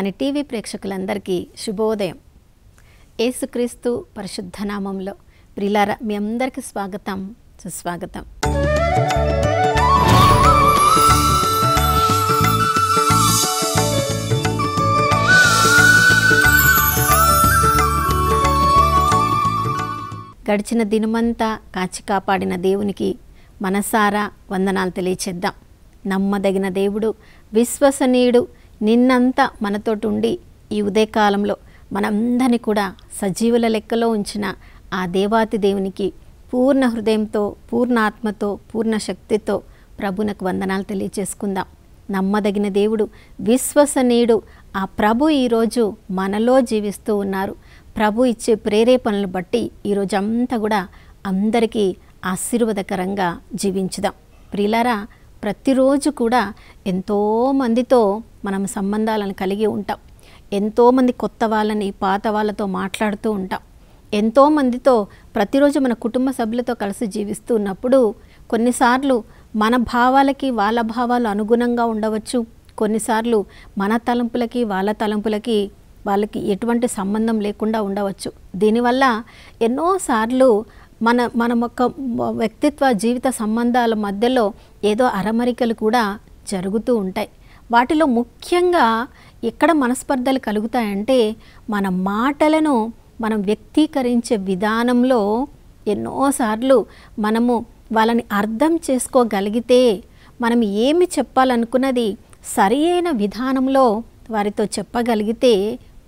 వాణి TV ప్రేక్షకులందరికీ శుభోదయం ఏసుక్రీస్తు పరిశుద్ధనామంలో ప్రిలార మీ అందరికీ స్వాగతం సుస్వాగతం గడిచిన దినమంతా కాచి కాపాడిన దేవునికి మనసారా వందనాలు తెలియచేద్దాం నమ్మదగిన దేవుడు విశ్వసనీయుడు నిన్నంతా మనతోటి ఉండి ఈ ఉదయకాలంలో మనందరినీ కూడా సజీవుల లెక్కలో ఉంచిన ఆ దేవాతి దేవునికి పూర్ణ హృదయంతో పూర్ణ ఆత్మతో పూర్ణ శక్తితో ప్రభునకు వందనాలు తెలియచేసుకుందాం నమ్మదగిన దేవుడు విశ్వసనీయుడు ఆ ప్రభు ఈరోజు మనలో జీవిస్తూ ఉన్నారు ప్రభు ఇచ్చే ప్రేరేపణలు బట్టి ఈరోజు అంతా కూడా అందరికీ ఆశీర్వదకరంగా జీవించుదాం ప్రిలారా ప్రతిరోజు కూడా ఎంతోమందితో మనం సంబంధాలను కలిగి ఉంటాం ఎంతోమంది కొత్త వాళ్ళని పాత వాళ్ళతో మాట్లాడుతూ ఉంటాం ఎంతోమందితో ప్రతిరోజు మన కుటుంబ సభ్యులతో కలిసి జీవిస్తూ ఉన్నప్పుడు కొన్నిసార్లు మన భావాలకి వాళ్ళ భావాలు అనుగుణంగా ఉండవచ్చు కొన్నిసార్లు మన తలంపులకి వాళ్ళ తలంపులకి వాళ్ళకి ఎటువంటి సంబంధం లేకుండా ఉండవచ్చు దీనివల్ల ఎన్నోసార్లు మన మన యొక్క వ్యక్తిత్వ జీవిత సంబంధాల మధ్యలో ఏదో అరమరికలు కూడా జరుగుతూ ఉంటాయి వాటిలో ముఖ్యంగా ఎక్కడ మనస్పర్ధలు కలుగుతాయంటే మన మాటలను మనం వ్యక్తీకరించే విధానంలో ఎన్నోసార్లు మనము వాళ్ళని అర్థం చేసుకోగలిగితే మనం ఏమి చెప్పాలనుకున్నది సరి అయిన విధానంలో వారితో చెప్పగలిగితే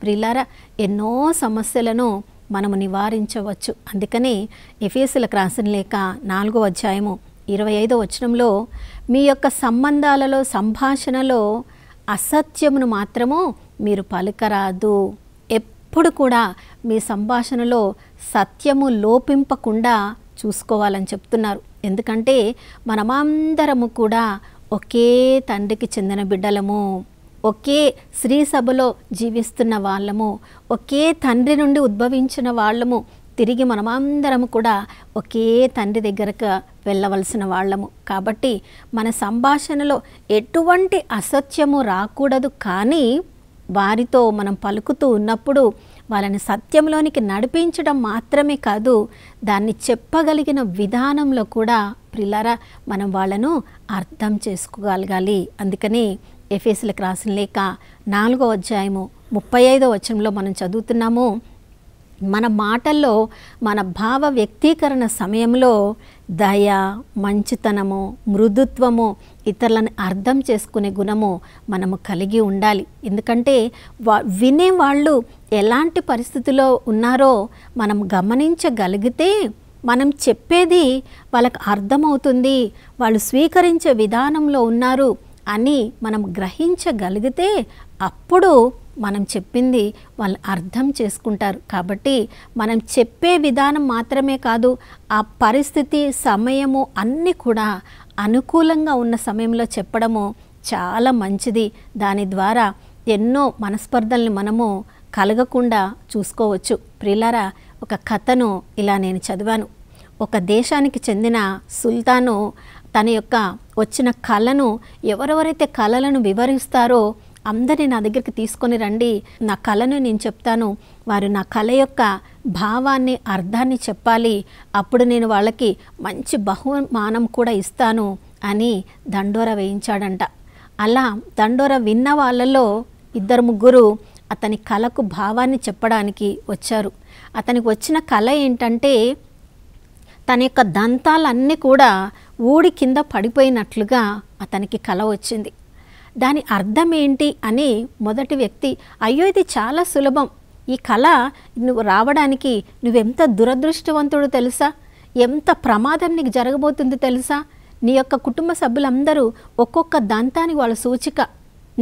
ప్రిలర ఎన్నో సమస్యలను మనము నివారించవచ్చు అందుకనే ఎఫ్ఎస్లకు రాసిన లేక నాలుగో అధ్యాయము ఇరవై ఐదో వచనంలో మీ యొక్క సంబంధాలలో సంభాషణలో అసత్యమును మాత్రము మీరు పలకరాదు ఎప్పుడు కూడా మీ సంభాషణలో సత్యము లోపింపకుండా చూసుకోవాలని చెప్తున్నారు ఎందుకంటే మనమందరము కూడా ఒకే తండ్రికి చెందిన బిడ్డలము ఒకే స్త్రీ సభలో జీవిస్తున్న వాళ్ళము ఒకే తండ్రి నుండి ఉద్భవించిన వాళ్ళము తిరిగి మనమందరము కూడా ఒకే తండ్రి దగ్గరకు వెళ్ళవలసిన వాళ్ళము కాబట్టి మన సంభాషణలో ఎటువంటి అసత్యము రాకూడదు కానీ వారితో మనం పలుకుతూ ఉన్నప్పుడు వాళ్ళని సత్యంలోనికి నడిపించడం మాత్రమే కాదు దాన్ని చెప్పగలిగిన విధానంలో కూడా ప్రిల్లరా మనం వాళ్ళను అర్థం చేసుకోగలగాలి అందుకని ఎఫ్ఎస్లకు రాసిన లేక నాలుగో అధ్యాయము ముప్పై ఐదో వచనంలో మనం చదువుతున్నాము మన మాటల్లో మన భావ వ్యక్తీకరణ సమయంలో దయ మంచితనము మృదుత్వము ఇతరులను అర్థం చేసుకునే గుణము మనము కలిగి ఉండాలి ఎందుకంటే వా వినేవాళ్ళు ఎలాంటి పరిస్థితిలో ఉన్నారో మనం గమనించగలిగితే మనం చెప్పేది వాళ్ళకు అర్థమవుతుంది వాళ్ళు స్వీకరించే విధానంలో ఉన్నారు అని మనం గ్రహించగలిగితే అప్పుడు మనం చెప్పింది వాళ్ళు అర్థం చేసుకుంటారు కాబట్టి మనం చెప్పే విధానం మాత్రమే కాదు ఆ పరిస్థితి సమయము అన్నీ కూడా అనుకూలంగా ఉన్న సమయంలో చెప్పడము చాలా మంచిది దాని ద్వారా ఎన్నో మనస్పర్ధల్ని మనము కలగకుండా చూసుకోవచ్చు ప్రిలారా ఒక కథను ఇలా నేను చదివాను ఒక దేశానికి చెందిన సుల్తాను తన యొక్క వచ్చిన కళను ఎవరెవరైతే కళలను వివరిస్తారో అందరినీ నా దగ్గరికి తీసుకొని రండి నా కళను నేను చెప్తాను వారు నా కళ యొక్క భావాన్ని అర్థాన్ని చెప్పాలి అప్పుడు నేను వాళ్ళకి మంచి బహుమానం కూడా ఇస్తాను అని దండోర వేయించాడంట అలా దండోర విన్న వాళ్ళలో ఇద్దరు ముగ్గురు అతని కళకు భావాన్ని చెప్పడానికి వచ్చారు అతనికి వచ్చిన కళ ఏంటంటే తన యొక్క దంతాలన్నీ కూడా ఊడి కింద పడిపోయినట్లుగా అతనికి కళ వచ్చింది దాని అర్థం ఏంటి అని మొదటి వ్యక్తి అయ్యో ఇది చాలా సులభం ఈ కళ నువ్వు రావడానికి నువ్వెంత దురదృష్టవంతుడు తెలుసా ఎంత ప్రమాదం నీకు జరగబోతుంది తెలుసా నీ యొక్క కుటుంబ సభ్యులందరూ ఒక్కొక్క దంతానికి వాళ్ళ సూచిక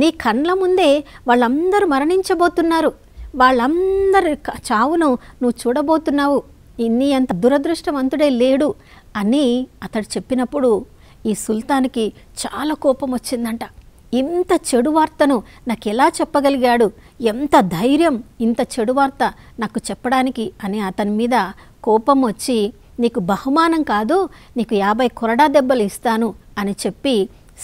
నీ కండ్ల ముందే వాళ్ళందరూ మరణించబోతున్నారు వాళ్ళందరి చావును నువ్వు చూడబోతున్నావు నీ అంత దురదృష్టవంతుడే లేడు అని అతడు చెప్పినప్పుడు ఈ సుల్తాన్కి చాలా కోపం వచ్చిందంట ఇంత చెడు వార్తను నాకు ఎలా చెప్పగలిగాడు ఎంత ధైర్యం ఇంత చెడు వార్త నాకు చెప్పడానికి అని అతని మీద కోపం వచ్చి నీకు బహుమానం కాదు నీకు యాభై కొరడా దెబ్బలు ఇస్తాను అని చెప్పి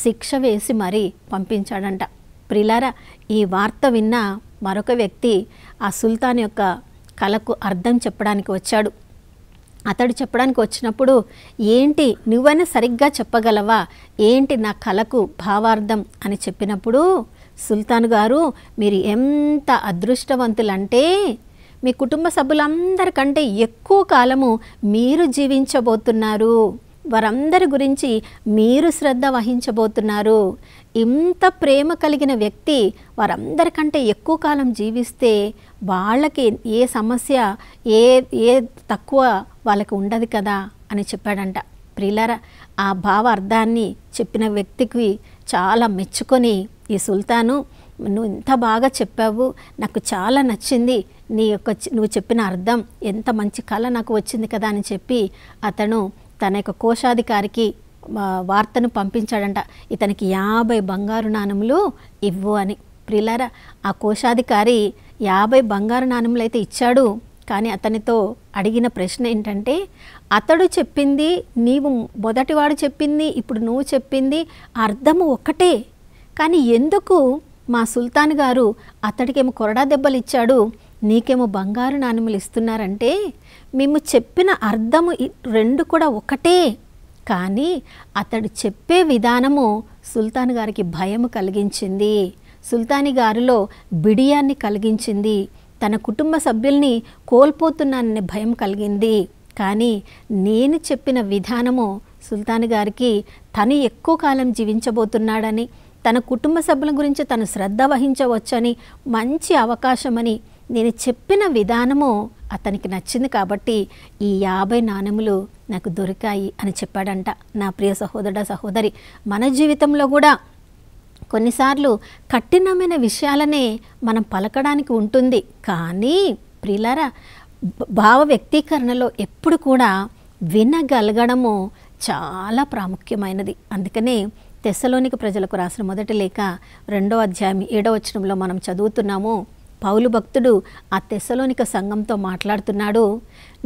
శిక్ష వేసి మరీ పంపించాడంట ప్రిలారా ఈ వార్త విన్న మరొక వ్యక్తి ఆ సుల్తాన్ యొక్క కళకు అర్థం చెప్పడానికి వచ్చాడు అతడు చెప్పడానికి వచ్చినప్పుడు ఏంటి నువ్వైనా సరిగ్గా చెప్పగలవా ఏంటి నా కలకు భావార్థం అని చెప్పినప్పుడు సుల్తాన్ గారు మీరు ఎంత అదృష్టవంతులంటే మీ కుటుంబ సభ్యులందరికంటే ఎక్కువ కాలము మీరు జీవించబోతున్నారు వారందరి గురించి మీరు శ్రద్ధ వహించబోతున్నారు ఇంత ప్రేమ కలిగిన వ్యక్తి వారందరికంటే ఎక్కువ కాలం జీవిస్తే వాళ్ళకి ఏ సమస్య ఏ ఏ తక్కువ వాళ్ళకి ఉండదు కదా అని చెప్పాడంట ప్రియులారా ఆ భావ అర్థాన్ని చెప్పిన వ్యక్తికి చాలా మెచ్చుకొని ఈ సుల్తాను నువ్వు ఎంత బాగా చెప్పావు నాకు చాలా నచ్చింది నీ యొక్క నువ్వు చెప్పిన అర్థం ఎంత మంచి కళ నాకు వచ్చింది కదా అని చెప్పి అతను తన యొక్క కోశాధికారికి వార్తను పంపించాడంట ఇతనికి యాభై బంగారు నాణములు ఇవ్వు అని ప్రిలారా ఆ కోశాధికారి యాభై బంగారు నాణములు అయితే ఇచ్చాడు కానీ అతనితో అడిగిన ప్రశ్న ఏంటంటే అతడు చెప్పింది నీవు మొదటివాడు చెప్పింది ఇప్పుడు నువ్వు చెప్పింది అర్థము ఒక్కటే కానీ ఎందుకు మా సుల్తాన్ గారు అతడికేమో కొరడా దెబ్బలు ఇచ్చాడు నీకేమో బంగారు నాణ్యములు ఇస్తున్నారంటే మేము చెప్పిన అర్థము రెండు కూడా ఒకటే కానీ అతడు చెప్పే విధానము సుల్తాన్ గారికి భయం కలిగించింది సుల్తాని గారిలో బిడియాన్ని కలిగించింది తన కుటుంబ సభ్యుల్ని కోల్పోతున్నాననే భయం కలిగింది కానీ నేను చెప్పిన విధానము సుల్తాన్ గారికి తను ఎక్కువ కాలం జీవించబోతున్నాడని తన కుటుంబ సభ్యుల గురించి తను శ్రద్ధ వహించవచ్చని మంచి అవకాశమని నేను చెప్పిన విధానము అతనికి నచ్చింది కాబట్టి ఈ యాభై నాణెములు నాకు దొరికాయి అని చెప్పాడంట నా ప్రియ సహోదరుడ సహోదరి మన జీవితంలో కూడా కొన్నిసార్లు కఠినమైన విషయాలనే మనం పలకడానికి ఉంటుంది కానీ ప్రిలారా భావ వ్యక్తీకరణలో ఎప్పుడు కూడా వినగలగడము చాలా ప్రాముఖ్యమైనది అందుకనే తెస్సలోనికి ప్రజలకు రాసిన మొదటి లేఖ రెండో అధ్యాయం ఏడో వచనంలో మనం చదువుతున్నాము పౌలు భక్తుడు ఆ తెస్సలోనిక సంఘంతో మాట్లాడుతున్నాడు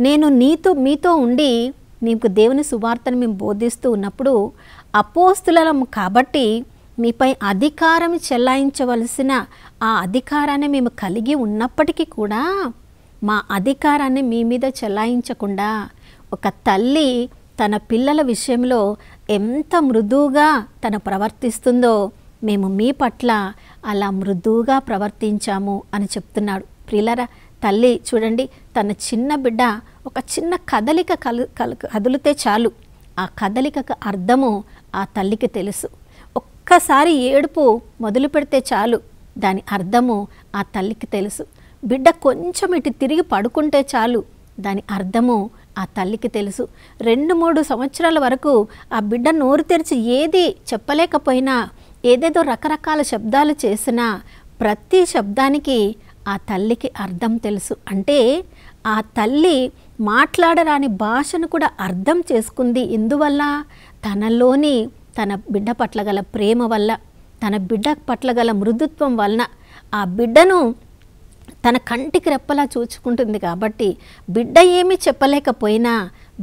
నేను నీతో మీతో ఉండి నీకు దేవుని సువార్తను మేము బోధిస్తూ ఉన్నప్పుడు అపోస్తులం కాబట్టి మీపై అధికారం చెల్లాయించవలసిన ఆ అధికారాన్ని మేము కలిగి ఉన్నప్పటికీ కూడా మా అధికారాన్ని మీ మీద చెల్లాయించకుండా ఒక తల్లి తన పిల్లల విషయంలో ఎంత మృదువుగా తను ప్రవర్తిస్తుందో మేము మీ పట్ల అలా మృదువుగా ప్రవర్తించాము అని చెప్తున్నాడు ప్రిల్లర తల్లి చూడండి తన చిన్న బిడ్డ ఒక చిన్న కదలిక కలు చాలు ఆ కదలికకు అర్థము ఆ తల్లికి తెలుసు ఒక్కసారి ఏడుపు మొదలు పెడితే చాలు దాని అర్థము ఆ తల్లికి తెలుసు బిడ్డ కొంచెం ఇటు తిరిగి పడుకుంటే చాలు దాని అర్థము ఆ తల్లికి తెలుసు రెండు మూడు సంవత్సరాల వరకు ఆ బిడ్డ నోరు తెరిచి ఏది చెప్పలేకపోయినా ఏదేదో రకరకాల శబ్దాలు చేసినా ప్రతి శబ్దానికి ఆ తల్లికి అర్థం తెలుసు అంటే ఆ తల్లి మాట్లాడరాని భాషను కూడా అర్థం చేసుకుంది ఎందువల్ల తనలోని తన బిడ్డ పట్ల గల ప్రేమ వల్ల తన బిడ్డ పట్ల గల మృదుత్వం వలన ఆ బిడ్డను తన కంటికి రెప్పలా చూచుకుంటుంది కాబట్టి బిడ్డ ఏమీ చెప్పలేకపోయినా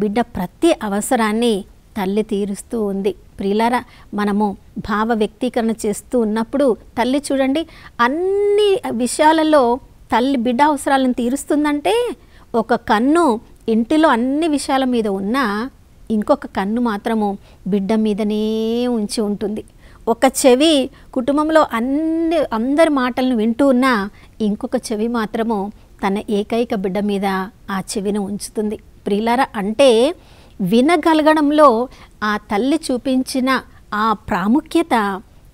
బిడ్డ ప్రతి అవసరాన్ని తల్లి తీరుస్తూ ఉంది ప్రియులారా మనము భావ వ్యక్తీకరణ చేస్తూ ఉన్నప్పుడు తల్లి చూడండి అన్ని విషయాలలో తల్లి బిడ్డ అవసరాలను తీరుస్తుందంటే ఒక కన్ను ఇంటిలో అన్ని విషయాల మీద ఉన్నా ఇంకొక కన్ను మాత్రము బిడ్డ మీదనే ఉంచి ఉంటుంది ఒక చెవి కుటుంబంలో అన్ని అందరి మాటలను వింటూ ఉన్నా ఇంకొక చెవి మాత్రము తన ఏకైక బిడ్డ మీద ఆ చెవిని ఉంచుతుంది ప్రియులార అంటే వినగలగడంలో ఆ తల్లి చూపించిన ఆ ప్రాముఖ్యత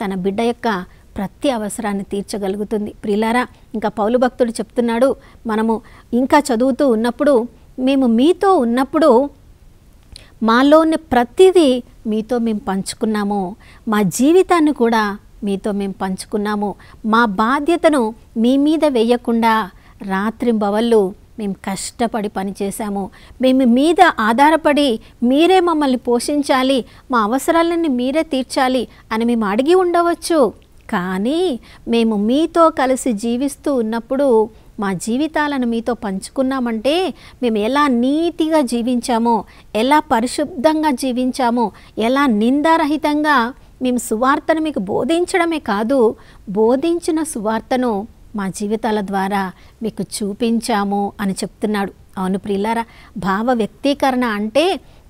తన బిడ్డ యొక్క ప్రతి అవసరాన్ని తీర్చగలుగుతుంది ప్రిలారా ఇంకా పౌలు భక్తుడు చెప్తున్నాడు మనము ఇంకా చదువుతూ ఉన్నప్పుడు మేము మీతో ఉన్నప్పుడు మాలోని ప్రతిదీ మీతో మేము పంచుకున్నాము మా జీవితాన్ని కూడా మీతో మేము పంచుకున్నాము మా బాధ్యతను మీ మీద వేయకుండా రాత్రింబవళ్ళు మేము కష్టపడి పనిచేశాము మేము మీద ఆధారపడి మీరే మమ్మల్ని పోషించాలి మా అవసరాలన్నీ మీరే తీర్చాలి అని మేము అడిగి ఉండవచ్చు కానీ మేము మీతో కలిసి జీవిస్తూ ఉన్నప్పుడు మా జీవితాలను మీతో పంచుకున్నామంటే మేము ఎలా నీతిగా జీవించామో ఎలా పరిశుద్ధంగా జీవించామో ఎలా నిందారహితంగా మేము సువార్తను మీకు బోధించడమే కాదు బోధించిన సువార్తను మా జీవితాల ద్వారా మీకు చూపించాము అని చెప్తున్నాడు అవును ప్రియులారా భావ వ్యక్తీకరణ అంటే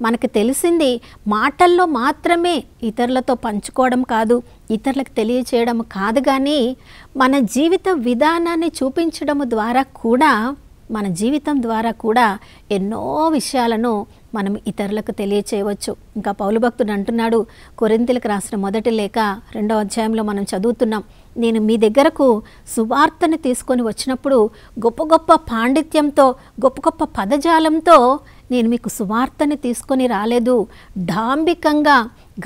మనకు తెలిసింది మాటల్లో మాత్రమే ఇతరులతో పంచుకోవడం కాదు ఇతరులకు తెలియచేయడం కాదు కానీ మన జీవిత విధానాన్ని చూపించడం ద్వారా కూడా మన జీవితం ద్వారా కూడా ఎన్నో విషయాలను మనం ఇతరులకు తెలియచేయవచ్చు ఇంకా పౌలు భక్తుడు అంటున్నాడు కొరింతలకు రాసిన మొదటి లేక రెండో అధ్యాయంలో మనం చదువుతున్నాం నేను మీ దగ్గరకు సువార్తను తీసుకొని వచ్చినప్పుడు గొప్ప గొప్ప పాండిత్యంతో గొప్ప గొప్ప పదజాలంతో నేను మీకు సువార్తని తీసుకొని రాలేదు డాంబికంగా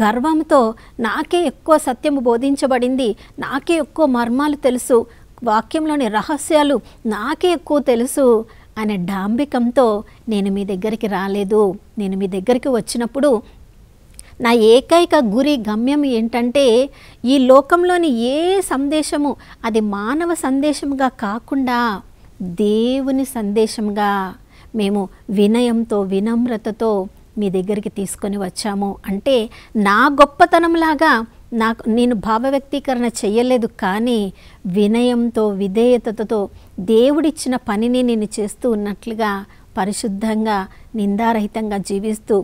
గర్వంతో నాకే ఎక్కువ సత్యము బోధించబడింది నాకే ఎక్కువ మర్మాలు తెలుసు వాక్యంలోని రహస్యాలు నాకే ఎక్కువ తెలుసు అనే డాంబికంతో నేను మీ దగ్గరికి రాలేదు నేను మీ దగ్గరికి వచ్చినప్పుడు నా ఏకైక గురి గమ్యం ఏంటంటే ఈ లోకంలోని ఏ సందేశము అది మానవ సందేశంగా కాకుండా దేవుని సందేశంగా మేము వినయంతో వినమ్రతతో మీ దగ్గరికి తీసుకొని వచ్చాము అంటే నా గొప్పతనంలాగా నాకు నేను భావవ్యక్తీకరణ చేయలేదు కానీ వినయంతో విధేయతతో దేవుడిచ్చిన పనిని నేను చేస్తూ ఉన్నట్లుగా పరిశుద్ధంగా నిందారహితంగా జీవిస్తూ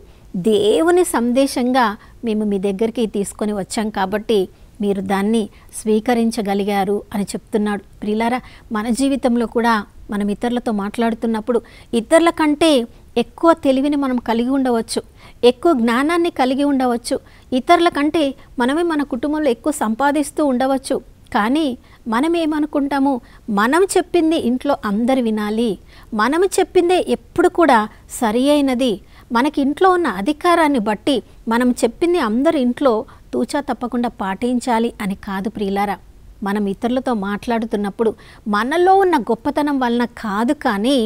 దేవుని సందేశంగా మేము మీ దగ్గరికి తీసుకొని వచ్చాం కాబట్టి మీరు దాన్ని స్వీకరించగలిగారు అని చెప్తున్నాడు ప్రిలారా మన జీవితంలో కూడా మనం ఇతరులతో మాట్లాడుతున్నప్పుడు ఇతరుల కంటే ఎక్కువ తెలివిని మనం కలిగి ఉండవచ్చు ఎక్కువ జ్ఞానాన్ని కలిగి ఉండవచ్చు ఇతరుల కంటే మనమే మన కుటుంబంలో ఎక్కువ సంపాదిస్తూ ఉండవచ్చు కానీ మనం ఏమనుకుంటాము మనం చెప్పింది ఇంట్లో అందరు వినాలి మనం చెప్పిందే ఎప్పుడు కూడా సరి అయినది మనకి ఇంట్లో ఉన్న అధికారాన్ని బట్టి మనం చెప్పింది అందరు ఇంట్లో తూచా తప్పకుండా పాటించాలి అని కాదు ప్రియులారా మనం ఇతరులతో మాట్లాడుతున్నప్పుడు మనలో ఉన్న గొప్పతనం వలన కాదు కానీ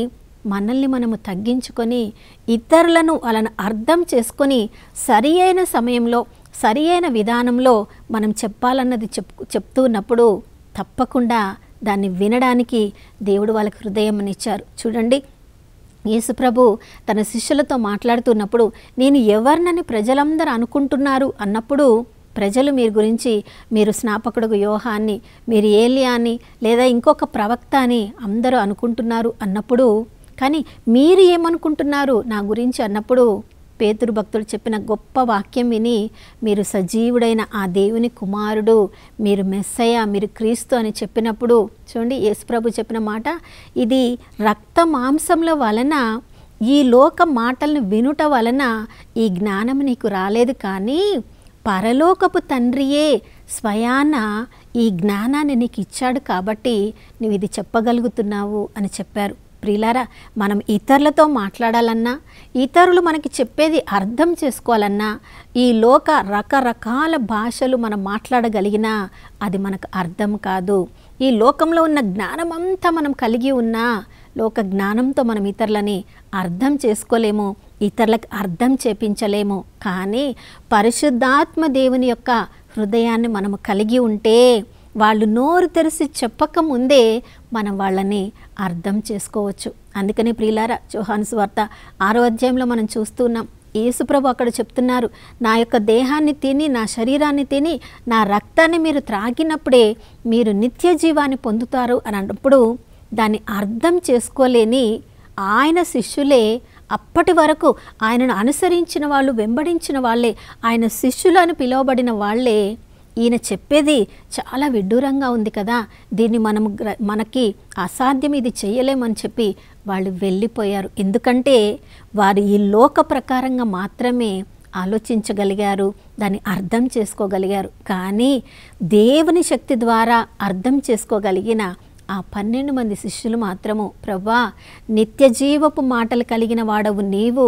మనల్ని మనము తగ్గించుకొని ఇతరులను వాళ్ళను అర్థం చేసుకొని సరి అయిన సమయంలో సరి అయిన విధానంలో మనం చెప్పాలన్నది చెప్ చెప్తున్నప్పుడు తప్పకుండా దాన్ని వినడానికి దేవుడు వాళ్ళకి హృదయం ఇచ్చారు చూడండి యేసుప్రభు తన శిష్యులతో మాట్లాడుతున్నప్పుడు నేను ఎవరినని ప్రజలందరూ అనుకుంటున్నారు అన్నప్పుడు ప్రజలు మీరు గురించి మీరు స్నాపకుడు వ్యూహాన్ని మీరు ఏలియాని లేదా ఇంకొక ప్రవక్త అని అందరూ అనుకుంటున్నారు అన్నప్పుడు కానీ మీరు ఏమనుకుంటున్నారు నా గురించి అన్నప్పుడు పేతురు భక్తులు చెప్పిన గొప్ప వాక్యం విని మీరు సజీవుడైన ఆ దేవుని కుమారుడు మీరు మెస్సయ మీరు క్రీస్తు అని చెప్పినప్పుడు చూడండి యేసుప్రభు చెప్పిన మాట ఇది రక్త మాంసముల వలన ఈ లోక మాటలను వినుట వలన ఈ జ్ఞానం నీకు రాలేదు కానీ పరలోకపు తండ్రియే స్వయాన ఈ జ్ఞానాన్ని నీకు ఇచ్చాడు కాబట్టి నువ్వు ఇది చెప్పగలుగుతున్నావు అని చెప్పారు ప్రియులారా మనం ఇతరులతో మాట్లాడాలన్నా ఇతరులు మనకి చెప్పేది అర్థం చేసుకోవాలన్నా ఈ లోక రకరకాల భాషలు మనం మాట్లాడగలిగినా అది మనకు అర్థం కాదు ఈ లోకంలో ఉన్న జ్ఞానం అంతా మనం కలిగి ఉన్నా లోక జ్ఞానంతో మనం ఇతరులని అర్థం చేసుకోలేము ఇతరులకు అర్థం చేపించలేము కానీ పరిశుద్ధాత్మ దేవుని యొక్క హృదయాన్ని మనము కలిగి ఉంటే వాళ్ళు నోరు తెరిసి చెప్పక ముందే మనం వాళ్ళని అర్థం చేసుకోవచ్చు అందుకని ప్రియులార చౌహాన్స్ వార్త ఆరో అధ్యాయంలో మనం చూస్తున్నాం యేసుప్రభు అక్కడ చెప్తున్నారు నా యొక్క దేహాన్ని తిని నా శరీరాన్ని తిని నా రక్తాన్ని మీరు త్రాగినప్పుడే మీరు నిత్య జీవాన్ని పొందుతారు అని అన్నప్పుడు దాన్ని అర్థం చేసుకోలేని ఆయన శిష్యులే అప్పటి వరకు ఆయనను అనుసరించిన వాళ్ళు వెంబడించిన వాళ్ళే ఆయన శిష్యులను పిలువబడిన వాళ్ళే ఈయన చెప్పేది చాలా విడ్డూరంగా ఉంది కదా దీన్ని మనం మనకి అసాధ్యం ఇది చేయలేమని చెప్పి వాళ్ళు వెళ్ళిపోయారు ఎందుకంటే వారు ఈ లోక ప్రకారంగా మాత్రమే ఆలోచించగలిగారు దాన్ని అర్థం చేసుకోగలిగారు కానీ దేవుని శక్తి ద్వారా అర్థం చేసుకోగలిగిన ఆ పన్నెండు మంది శిష్యులు మాత్రము ప్రభా నిత్య జీవపు మాటలు కలిగిన వాడవు నీవు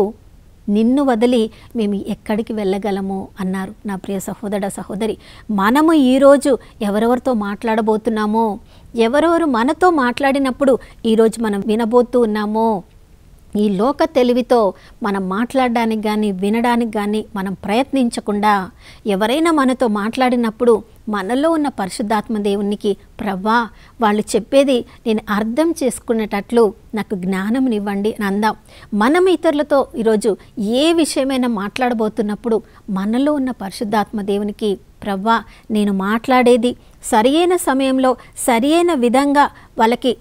నిన్ను వదిలి మేము ఎక్కడికి వెళ్ళగలము అన్నారు నా ప్రియ సహోదర సహోదరి మనము ఈరోజు ఎవరెవరితో మాట్లాడబోతున్నామో ఎవరెవరు మనతో మాట్లాడినప్పుడు ఈరోజు మనం వినబోతూ ఉన్నామో ఈ లోక తెలివితో మనం మాట్లాడడానికి కానీ వినడానికి కానీ మనం ప్రయత్నించకుండా ఎవరైనా మనతో మాట్లాడినప్పుడు మనలో ఉన్న పరిశుద్ధాత్మ దేవునికి ప్రవ్వా వాళ్ళు చెప్పేది నేను అర్థం చేసుకునేటట్లు నాకు జ్ఞానంనివ్వండి అని అందాం మనం ఇతరులతో ఈరోజు ఏ విషయమైనా మాట్లాడబోతున్నప్పుడు మనలో ఉన్న పరిశుద్ధాత్మ దేవునికి ప్రవ్వా నేను మాట్లాడేది సరియైన సమయంలో సరియైన విధంగా వాళ్ళకి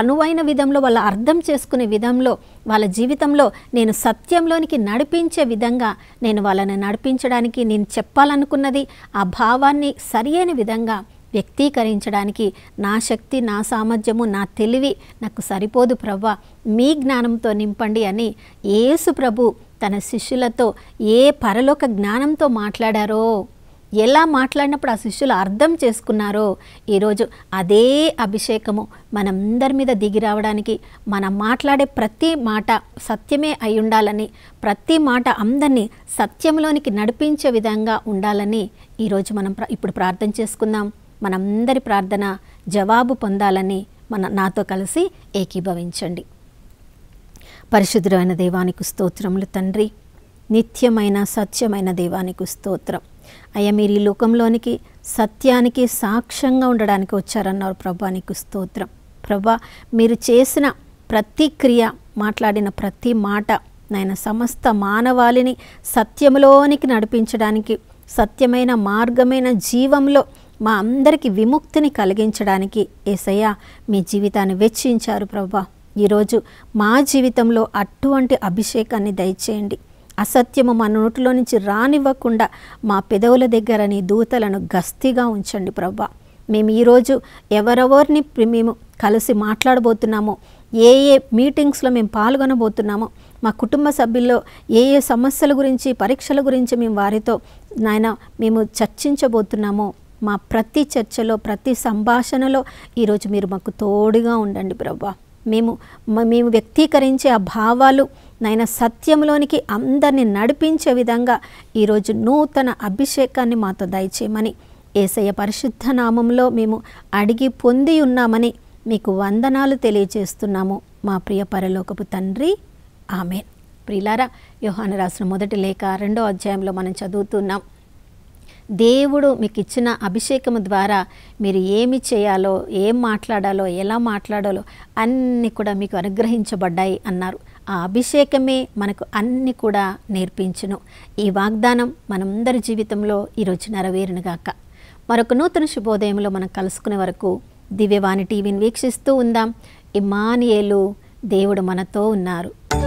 అనువైన విధంలో వాళ్ళు అర్థం చేసుకునే విధంలో వాళ్ళ జీవితంలో నేను సత్యంలోనికి నడిపించే విధంగా నేను వాళ్ళని నడిపించడానికి నేను చెప్పాలనుకున్నది ఆ భావాన్ని సరియైన విధంగా వ్యక్తీకరించడానికి నా శక్తి నా సామర్థ్యము నా తెలివి నాకు సరిపోదు ప్రవ్వ మీ జ్ఞానంతో నింపండి అని ఏసు ప్రభు తన శిష్యులతో ఏ పరలోక జ్ఞానంతో మాట్లాడారో ఎలా మాట్లాడినప్పుడు ఆ శిష్యులు అర్థం చేసుకున్నారో ఈరోజు అదే అభిషేకము మనందరి మీద దిగి రావడానికి మనం మాట్లాడే ప్రతి మాట సత్యమే అయి ఉండాలని ప్రతి మాట అందరినీ సత్యంలోనికి నడిపించే విధంగా ఉండాలని ఈరోజు మనం ఇప్పుడు ప్రార్థన చేసుకుందాం మనందరి ప్రార్థన జవాబు పొందాలని మన నాతో కలిసి ఏకీభవించండి పరిశుద్ధమైన దేవానికి స్తోత్రములు తండ్రి నిత్యమైన సత్యమైన దేవానికి స్తోత్రం అయ్యా మీరు ఈ లోకంలోనికి సత్యానికి సాక్ష్యంగా ఉండడానికి వచ్చారన్నారు ప్రభా నీకు స్తోత్రం ప్రభా మీరు చేసిన ప్రతి క్రియ మాట్లాడిన ప్రతి మాట నాయన సమస్త మానవాళిని సత్యంలోనికి నడిపించడానికి సత్యమైన మార్గమైన జీవంలో మా అందరికీ విముక్తిని కలిగించడానికి ఏసయ్య మీ జీవితాన్ని వెచ్చించారు ప్రభా ఈరోజు మా జీవితంలో అటువంటి అభిషేకాన్ని దయచేయండి అసత్యము మన నోటిలో నుంచి రానివ్వకుండా మా పెదవుల దగ్గర నీ దూతలను గస్తీగా ఉంచండి ప్రభా మేము ఈరోజు ఎవరెవరిని మేము కలిసి మాట్లాడబోతున్నామో ఏ ఏ మీటింగ్స్లో మేము పాల్గొనబోతున్నామో మా కుటుంబ సభ్యుల్లో ఏ ఏ సమస్యల గురించి పరీక్షల గురించి మేము వారితో నాయన మేము చర్చించబోతున్నామో మా ప్రతి చర్చలో ప్రతి సంభాషణలో ఈరోజు మీరు మాకు తోడుగా ఉండండి ప్రభా మేము మేము వ్యక్తీకరించే ఆ భావాలు నాయన సత్యంలోనికి అందరినీ నడిపించే విధంగా ఈరోజు నూతన అభిషేకాన్ని మాతో దయచేయమని ఏసయ్య పరిశుద్ధ నామంలో మేము అడిగి పొంది ఉన్నామని మీకు వందనాలు తెలియజేస్తున్నాము మా ప్రియ పరలోకపు తండ్రి ఆమె ప్రిలారా యోహాను రాసిన మొదటి లేఖ రెండో అధ్యాయంలో మనం చదువుతున్నాం దేవుడు మీకు ఇచ్చిన అభిషేకం ద్వారా మీరు ఏమి చేయాలో ఏం మాట్లాడాలో ఎలా మాట్లాడాలో అన్నీ కూడా మీకు అనుగ్రహించబడ్డాయి అన్నారు ఆ అభిషేకమే మనకు అన్ని కూడా నేర్పించును ఈ వాగ్దానం మనందరి జీవితంలో ఈరోజు నెరవేరునుగాక మరొక నూతన శుభోదయంలో మనం కలుసుకునే వరకు దివ్యవాణి టీవీని వీక్షిస్తూ ఉందాం ఇమానియేలు దేవుడు మనతో ఉన్నారు